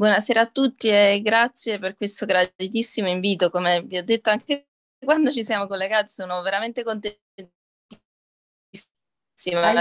Buonasera a tutti e grazie per questo graditissimo invito. Come vi ho detto anche quando ci siamo collegati, sono veramente contentissima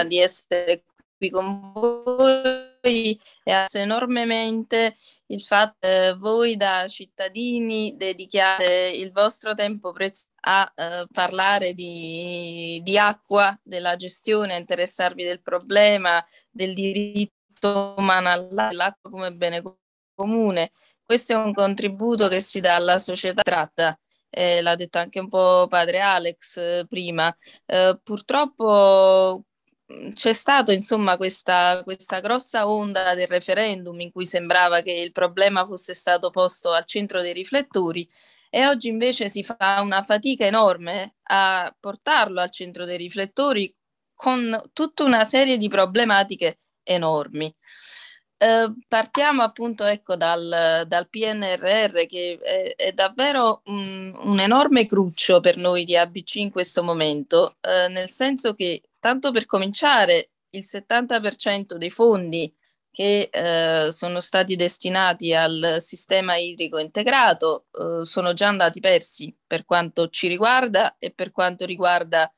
di essere qui con voi e alzo enormemente il fatto che eh, voi da cittadini dedichiate il vostro tempo prezioso a eh, parlare di, di acqua, della gestione, a interessarvi del problema, del diritto umano all'acqua come bene comune comune. Questo è un contributo che si dà alla società tratta. Eh, l'ha detto anche un po' padre Alex eh, prima. Eh, purtroppo mm, c'è stata insomma questa, questa, grossa onda del referendum in cui sembrava che il problema fosse stato posto al centro dei riflettori e oggi invece si fa una fatica enorme a portarlo al centro dei riflettori con tutta una serie di problematiche enormi. Eh, partiamo appunto ecco, dal, dal, PNRR che è, è davvero un, un, enorme cruccio per noi di ABC in questo momento, eh, nel senso che tanto per cominciare il 70% dei fondi che eh, sono stati destinati al sistema idrico integrato eh, sono già andati persi per quanto ci riguarda e per quanto riguarda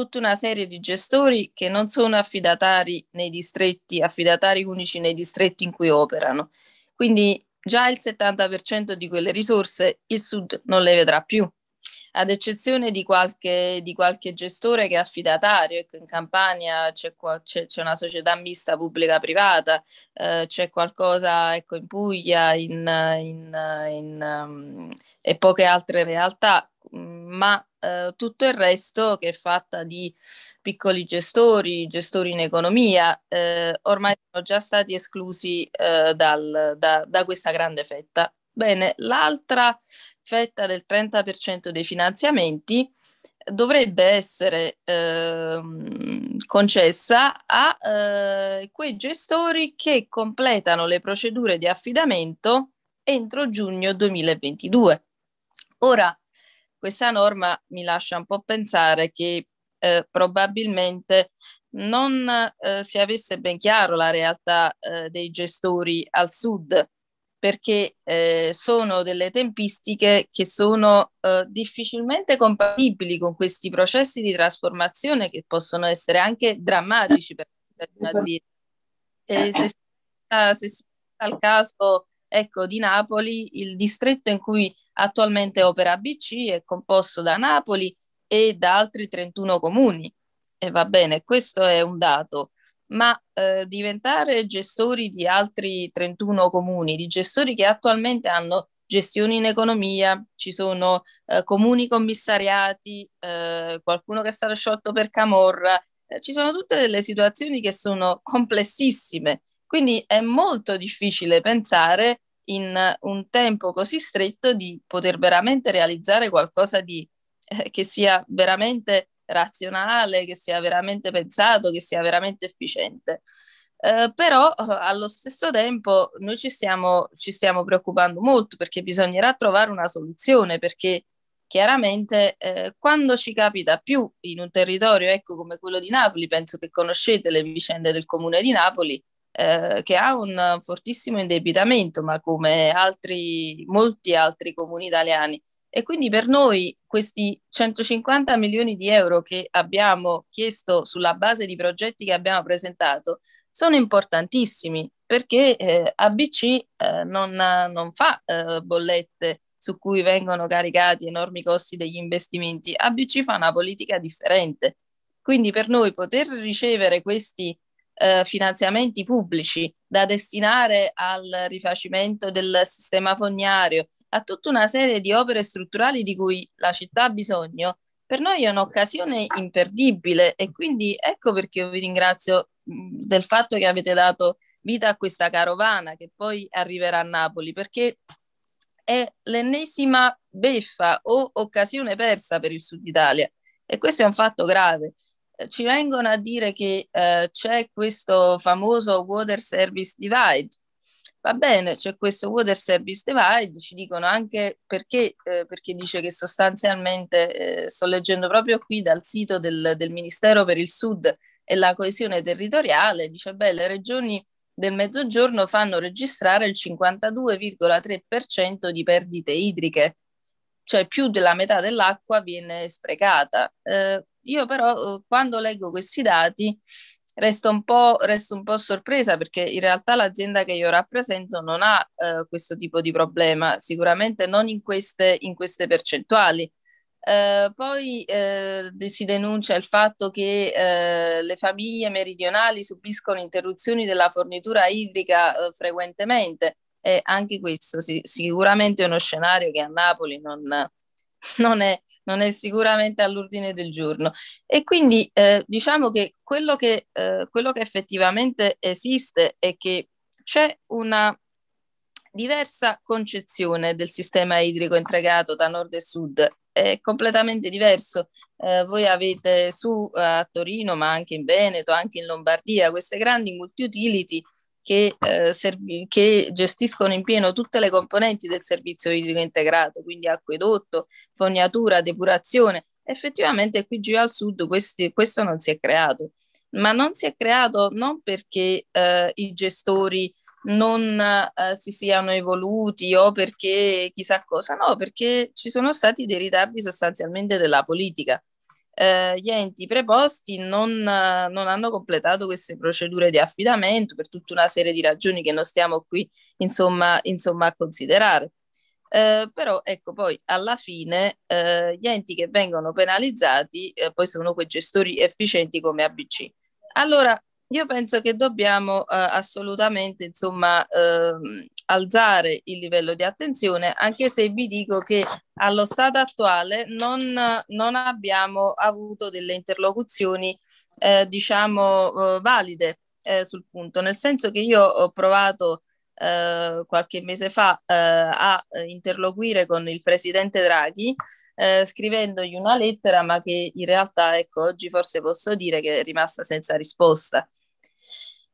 tutta una serie di gestori che non sono affidatari nei distretti, affidatari unici nei distretti in cui operano. Quindi già il 70% di quelle risorse il Sud non le vedrà più, ad eccezione di qualche, di qualche gestore che è affidatario. Ecco, in Campania c'è, c'è, c'è una società mista pubblica-privata, eh, c'è qualcosa ecco, in Puglia in, in, in, um, e poche altre realtà, ma eh, tutto il resto che è fatta di piccoli gestori, gestori in economia, eh, ormai sono già stati esclusi eh, dal, da, da questa grande fetta. Bene, l'altra fetta del 30% dei finanziamenti dovrebbe essere eh, concessa a eh, quei gestori che completano le procedure di affidamento entro giugno 2022. Ora, questa norma mi lascia un po' pensare che eh, probabilmente non eh, si avesse ben chiaro la realtà eh, dei gestori al sud, perché eh, sono delle tempistiche che sono eh, difficilmente compatibili con questi processi di trasformazione che possono essere anche drammatici per le un'azienda. se, se si al caso ecco, di Napoli, il distretto in cui attualmente opera ABC è composto da Napoli e da altri 31 comuni. E va bene, questo è un dato, ma eh, diventare gestori di altri 31 comuni, di gestori che attualmente hanno gestioni in economia, ci sono eh, comuni commissariati, eh, qualcuno che è stato sciolto per camorra, eh, ci sono tutte delle situazioni che sono complessissime quindi è molto difficile pensare in un tempo così stretto di poter veramente realizzare qualcosa di, eh, che sia veramente razionale, che sia veramente pensato, che sia veramente efficiente. Eh, però eh, allo stesso tempo noi ci stiamo, ci stiamo preoccupando molto perché bisognerà trovare una soluzione perché chiaramente eh, quando ci capita più in un territorio ecco, come quello di Napoli, penso che conoscete le vicende del comune di Napoli, eh, che ha un fortissimo indebitamento, ma come altri, molti altri comuni italiani. E quindi per noi questi 150 milioni di euro che abbiamo chiesto sulla base di progetti che abbiamo presentato sono importantissimi perché eh, ABC eh, non, non, fa eh, bollette su cui vengono caricati enormi costi degli investimenti. ABC fa una politica differente. Quindi per noi poter ricevere questi eh, finanziamenti pubblici da destinare al rifacimento del sistema fognario, a tutta una serie di opere strutturali di cui la città ha bisogno, per noi è un'occasione imperdibile e quindi ecco perché io vi ringrazio del fatto che avete dato vita a questa carovana che poi arriverà a Napoli, perché è l'ennesima beffa o occasione persa per il Sud Italia e questo è un fatto grave ci vengono a dire che eh, c'è questo famoso Water Service Divide. Va bene, c'è questo Water Service Divide, ci dicono anche perché, eh, perché dice che sostanzialmente, eh, sto leggendo proprio qui dal sito del, del Ministero per il Sud e la coesione territoriale, dice beh, le regioni del mezzogiorno fanno registrare il 52,3% di perdite idriche cioè più della metà dell'acqua viene sprecata. Eh, io però eh, quando leggo questi dati resto un, resto un, po', sorpresa perché in realtà l'azienda che io rappresento non ha eh, questo tipo di problema, sicuramente non in queste, in queste percentuali. Eh, poi eh, si denuncia il fatto che eh, le famiglie meridionali subiscono interruzioni della fornitura idrica eh, frequentemente eh, anche questo sì, sicuramente è uno scenario che a Napoli non, non, è, non, è, sicuramente all'ordine del giorno. E quindi eh, diciamo che quello che, eh, quello che effettivamente esiste è che c'è una diversa concezione del sistema idrico integrato da nord e sud è completamente diverso. Eh, voi avete su eh, a Torino, ma anche in Veneto, anche in Lombardia, queste grandi multi-utility che, eh, serv- che, gestiscono in pieno tutte le componenti del servizio idrico integrato, quindi acquedotto, fognatura, depurazione. Effettivamente qui giù al sud questi, questo non si è creato, ma non si è creato non perché eh, i gestori non eh, si siano evoluti o perché chissà cosa, no, perché ci sono stati dei ritardi sostanzialmente della politica eh, gli enti preposti non, eh, non, hanno completato queste procedure di affidamento per tutta una serie di ragioni che non stiamo qui insomma, insomma a considerare. Eh, però ecco poi alla fine eh, gli enti che vengono penalizzati eh, poi sono quei gestori efficienti come ABC. Allora io penso che dobbiamo eh, assolutamente insomma, ehm, alzare il livello di attenzione, anche se vi dico che allo stato attuale non, non abbiamo avuto delle interlocuzioni eh, diciamo eh, valide eh, sul punto, nel senso che io ho provato eh, qualche mese fa eh, a eh, interloquire con il presidente Draghi, eh, scrivendogli una lettera, ma che in realtà ecco, oggi forse posso dire che è rimasta senza risposta.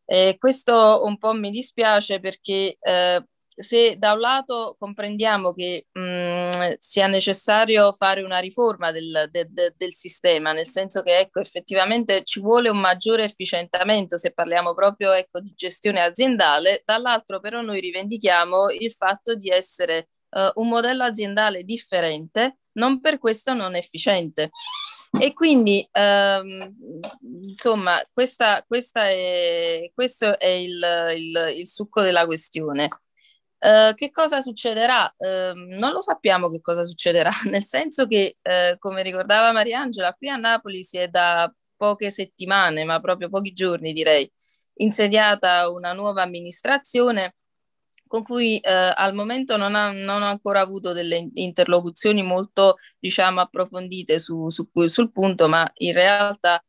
Eh, questo un po' mi dispiace perché eh, se da un lato comprendiamo che mh, mm, sia necessario fare una riforma del, de, de, del, sistema, nel senso che ecco, effettivamente ci vuole un maggiore efficientamento se parliamo proprio ecco, di gestione aziendale, dall'altro però noi rivendichiamo il fatto di essere uh, un modello aziendale differente, non per questo non efficiente. E quindi, ehm, insomma, questa, questa è, questo è il, il, il succo della questione. Uh, che cosa succederà? Uh, non lo sappiamo che cosa succederà, nel senso che, uh, come ricordava Mariangela, qui a Napoli si è da poche settimane, ma proprio pochi giorni direi, insediata una nuova amministrazione con cui eh, al momento non, ha, non ho ancora avuto delle interlocuzioni molto, diciamo, approfondite su, su, sul punto, ma in realtà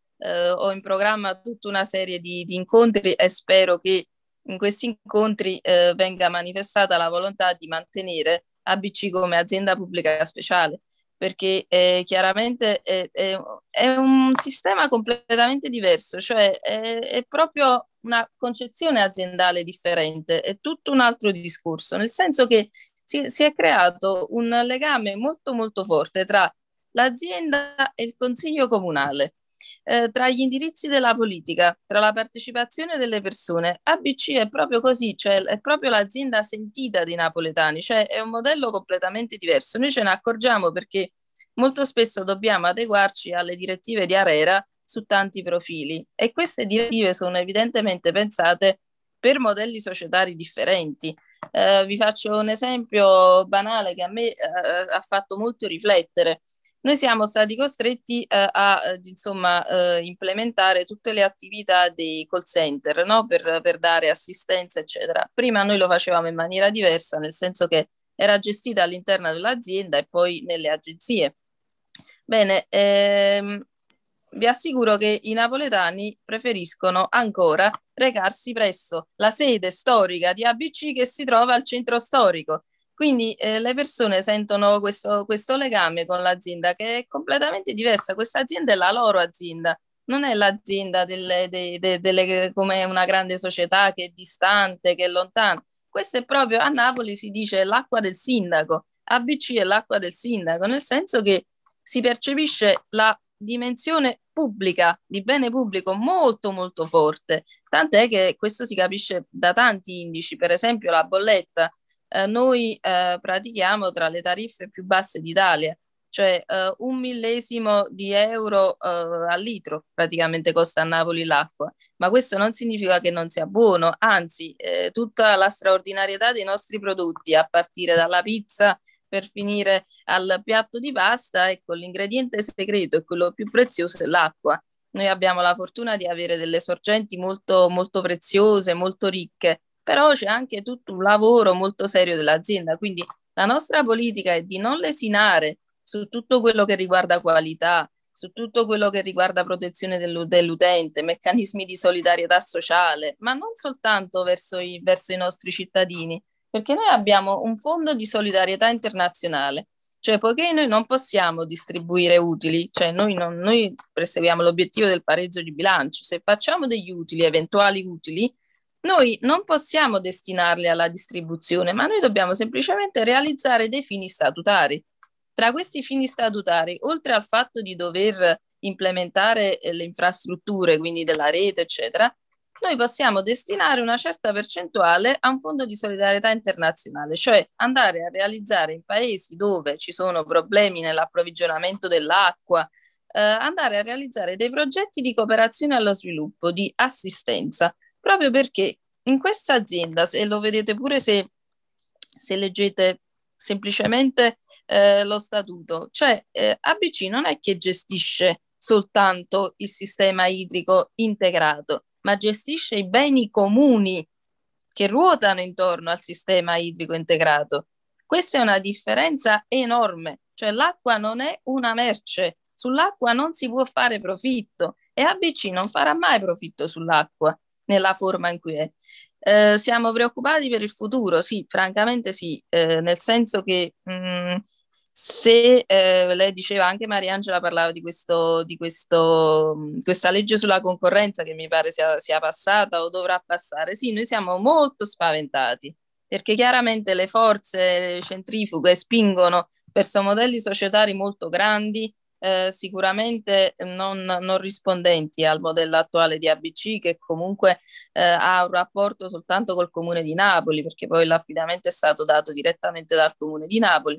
ho in programma tutta una serie di, di incontri e spero che in questi incontri eh, venga manifestata la volontà di mantenere ABC come azienda pubblica speciale, perché eh, chiaramente è, è, è, un sistema completamente diverso, cioè è, è, proprio una concezione aziendale differente, è tutto un altro discorso, nel senso che si, si è creato un legame molto molto forte tra l'azienda e il consiglio comunale eh, tra gli indirizzi della politica, tra la partecipazione delle persone. ABC è proprio così, cioè è proprio l'azienda sentita dei napoletani, cioè è un modello completamente diverso. Noi ce ne accorgiamo perché molto spesso dobbiamo adeguarci alle direttive di Arera su tanti profili e queste direttive sono evidentemente pensate per modelli societari differenti. Eh, vi faccio un esempio banale che a me eh, ha fatto molto riflettere noi siamo stati costretti eh, a eh, insomma, eh, implementare tutte le attività dei call center no? per, per, dare assistenza, eccetera. Prima noi lo facevamo in maniera diversa, nel senso che era gestita all'interno dell'azienda e poi nelle agenzie. Bene, ehm, vi assicuro che i napoletani preferiscono ancora recarsi presso la sede storica di ABC che si trova al centro storico quindi eh, le persone sentono questo, questo legame con l'azienda che è completamente diversa. Questa azienda è la loro azienda, non è l'azienda delle, delle, delle, delle, come una grande società che è distante, che è lontana. Questo è proprio a Napoli si dice l'acqua del sindaco, ABC è l'acqua del sindaco, nel senso che si percepisce la dimensione pubblica, di bene pubblico molto molto forte, tant'è che questo si capisce da tanti indici, per esempio la bolletta eh, noi eh, pratichiamo tra le tariffe più basse d'Italia, cioè eh, un millesimo di euro eh, al litro praticamente costa a Napoli l'acqua, ma questo non significa che non sia buono, anzi eh, tutta la straordinarietà dei nostri prodotti, a partire dalla pizza per finire al piatto di pasta, ecco l'ingrediente segreto e quello più prezioso è l'acqua noi abbiamo la fortuna di avere delle sorgenti molto, molto preziose, molto ricche, però c'è anche tutto un lavoro molto serio dell'azienda, quindi la nostra politica è di non lesinare su tutto quello che riguarda qualità, su tutto quello che riguarda protezione dell'utente, meccanismi di solidarietà sociale, ma non soltanto verso i, verso i nostri cittadini, perché noi abbiamo un fondo di solidarietà internazionale cioè poiché noi non possiamo distribuire utili, cioè noi, non, noi perseguiamo l'obiettivo del pareggio di bilancio, se facciamo degli utili, eventuali utili, noi non possiamo destinarli alla distribuzione, ma noi dobbiamo semplicemente realizzare dei fini statutari. Tra questi fini statutari, oltre al fatto di dover implementare eh, le infrastrutture, quindi della rete, eccetera, noi possiamo destinare una certa percentuale a un fondo di solidarietà internazionale, cioè andare a realizzare in paesi dove ci sono problemi nell'approvvigionamento dell'acqua, eh, andare a realizzare dei progetti di cooperazione allo sviluppo, di assistenza, proprio perché in questa azienda, se lo vedete pure se, se leggete semplicemente eh, lo statuto, cioè eh, ABC non è che gestisce soltanto il sistema idrico integrato, ma gestisce i beni comuni che ruotano intorno al sistema idrico integrato. Questa è una differenza enorme, cioè l'acqua non è una merce, sull'acqua non si può fare profitto e ABC non farà mai profitto sull'acqua nella forma in cui è. Eh, siamo preoccupati per il futuro, sì, francamente sì, eh, nel senso che mh, mm, se eh, lei diceva anche Mariangela parlava di, questo, di questo, mm, questa legge sulla concorrenza che mi pare sia, sia passata o dovrà passare, sì, noi siamo molto spaventati perché chiaramente le forze centrifughe spingono verso modelli societari molto grandi eh, sicuramente non, non, rispondenti al modello attuale di ABC che comunque eh, ha un rapporto soltanto col comune di Napoli perché poi l'affidamento è stato dato direttamente dal comune di Napoli.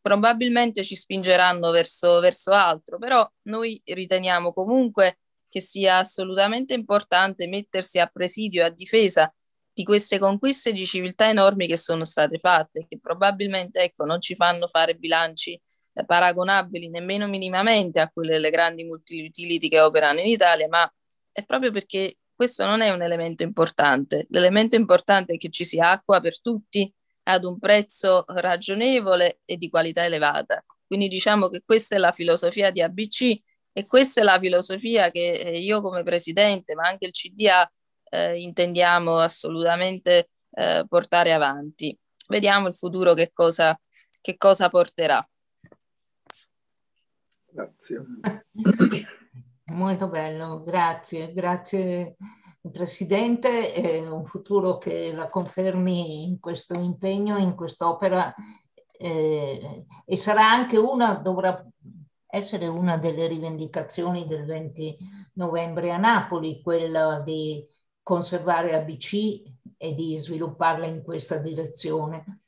Probabilmente ci spingeranno verso, verso altro, però noi riteniamo comunque che sia assolutamente importante mettersi a presidio e a difesa di queste conquiste di civiltà enormi che sono state fatte, che probabilmente ecco, non ci fanno fare bilanci paragonabili nemmeno minimamente a quelle delle grandi multi-utility che operano in Italia, ma è proprio perché questo non è un elemento importante. L'elemento importante è che ci sia acqua per tutti ad un prezzo ragionevole e di qualità elevata. Quindi diciamo che questa è la filosofia di ABC e questa è la filosofia che eh, io come presidente, ma anche il CDA, eh, intendiamo assolutamente eh, portare avanti. Vediamo il futuro che cosa, che cosa porterà. Grazie. Molto bello, grazie, grazie Presidente, è un futuro che la confermi in questo impegno, in quest'opera eh, e sarà anche una, dovrà essere una delle rivendicazioni del 20 novembre a Napoli, quella di conservare ABC e di svilupparla in questa direzione.